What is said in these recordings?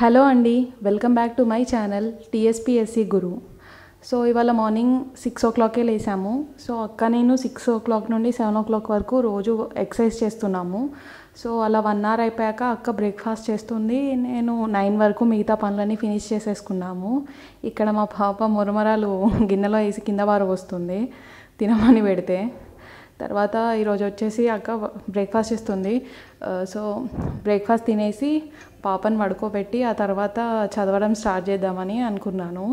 hello అండి welcome back to my channel TSPSC Guru so ఇవాళ morning six ఓ క్లాకే లేసాము సో అక్క నేను సిక్స్ ఓ క్లాక్ నుండి సెవెన్ ఓ క్లాక్ వరకు రోజు ఎక్సర్సైజ్ చేస్తున్నాము సో అలా వన్ అవర్ అయిపోయాక అక్క బ్రేక్ఫాస్ట్ చేస్తుంది నేను నైన్ వరకు మిగతా పనులన్నీ ఫినిష్ చేసేసుకున్నాము ఇక్కడ మా పాప మురమరాలు గిన్నెలో వేసి కింద వారు వస్తుంది తినమని పెడితే తర్వాత ఈరోజు వచ్చేసి అక్క బ్రేక్ఫాస్ట్ ఇస్తుంది సో బ్రేక్ఫాస్ట్ తినేసి పాపను పడుకోబెట్టి ఆ తర్వాత చదవడం స్టార్ట్ చేద్దామని అనుకున్నాను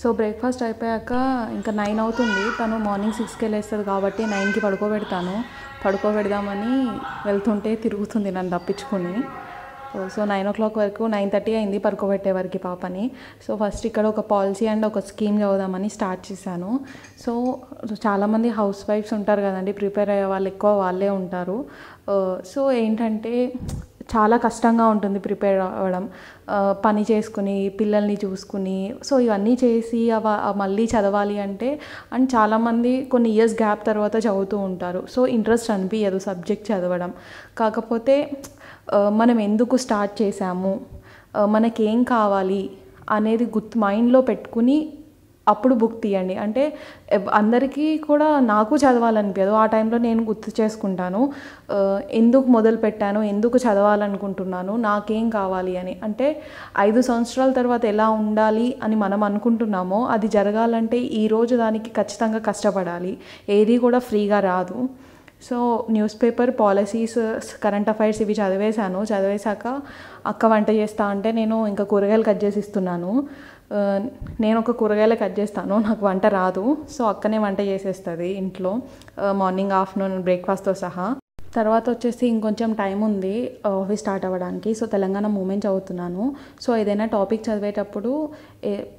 సో బ్రేక్ఫాస్ట్ అయిపోయాక ఇంకా నైన్ అవుతుంది తను మార్నింగ్ సిక్స్కి వెళ్ళేస్తుంది కాబట్టి నైన్కి పడుకోబెడతాను పడుకోబెడదామని వెళ్తుంటే తిరుగుతుంది నన్ను తప్పించుకుని సో నైన్ ఓ క్లాక్ వరకు నైన్ థర్టీ అయింది వరకు పాపని సో ఫస్ట్ ఇక్కడ ఒక పాలసీ అండ్ ఒక స్కీమ్ చదువుదామని స్టార్ట్ చేశాను సో చాలామంది హౌస్ వైఫ్స్ ఉంటారు కదండి ప్రిపేర్ అయ్యే వాళ్ళు ఎక్కువ వాళ్ళే ఉంటారు సో ఏంటంటే చాలా కష్టంగా ఉంటుంది ప్రిపేర్ అవ్వడం పని చేసుకుని పిల్లల్ని చూసుకుని సో ఇవన్నీ చేసి అవ మళ్ళీ చదవాలి అంటే అండ్ చాలామంది కొన్ని ఇయర్స్ గ్యాప్ తర్వాత చదువుతూ ఉంటారు సో ఇంట్రెస్ట్ అనిపించదు సబ్జెక్ట్ చదవడం కాకపోతే మనం ఎందుకు స్టార్ట్ చేసాము మనకేం కావాలి అనేది గుర్తు మైండ్లో పెట్టుకుని అప్పుడు బుక్ తీయండి అంటే అందరికీ కూడా నాకు చదవాలనిపించదు ఆ టైంలో నేను గుర్తు చేసుకుంటాను ఎందుకు మొదలు పెట్టాను ఎందుకు చదవాలనుకుంటున్నాను నాకేం కావాలి అని అంటే ఐదు సంవత్సరాల తర్వాత ఎలా ఉండాలి అని మనం అనుకుంటున్నామో అది జరగాలంటే ఈరోజు దానికి ఖచ్చితంగా కష్టపడాలి ఏది కూడా ఫ్రీగా రాదు so newspaper policies current affairs ఇవి చదివేశాను చదివేశాక అక్క వంట చేస్తా అంటే నేను ఇంకా కూరగాయలు కట్ చేసి ఇస్తున్నాను నేను ఒక కూరగాయలు కట్ చేస్తాను నాకు వంట రాదు సో అక్కనే వంట చేసేస్తుంది ఇంట్లో మార్నింగ్ ఆఫ్టర్నూన్ బ్రేక్ఫాస్ట్తో సహా తర్వాత వచ్చేసి ఇంకొంచెం టైం ఉంది ఆఫీస్ స్టార్ట్ అవ్వడానికి సో తెలంగాణ మూమెంట్ చదువుతున్నాను సో ఏదైనా టాపిక్ చదివేటప్పుడు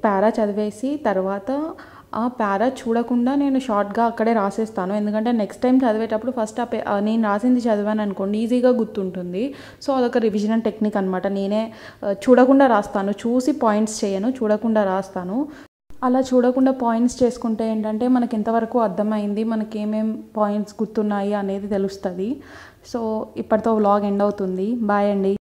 పారా చదివేసి తర్వాత ఆ పారా చూడకుండా నేను షార్ట్గా అక్కడే రాసేస్తాను ఎందుకంటే నెక్స్ట్ టైం చదివేటప్పుడు ఫస్ట్ ఆ నేను రాసింది చదివాను అనుకోండి ఈజీగా గుర్తుంటుంది సో అదొక రివిజన్ టెక్నిక్ అనమాట నేనే చూడకుండా రాస్తాను చూసి పాయింట్స్ చేయను చూడకుండా రాస్తాను అలా చూడకుండా పాయింట్స్ చేసుకుంటే ఏంటంటే మనకి ఎంతవరకు అర్థమైంది మనకి ఏమేం పాయింట్స్ గుర్తున్నాయి అనేది తెలుస్తుంది సో ఇప్పటితో వ్లాగ్ ఎండ్ అవుతుంది బాయ్ అండి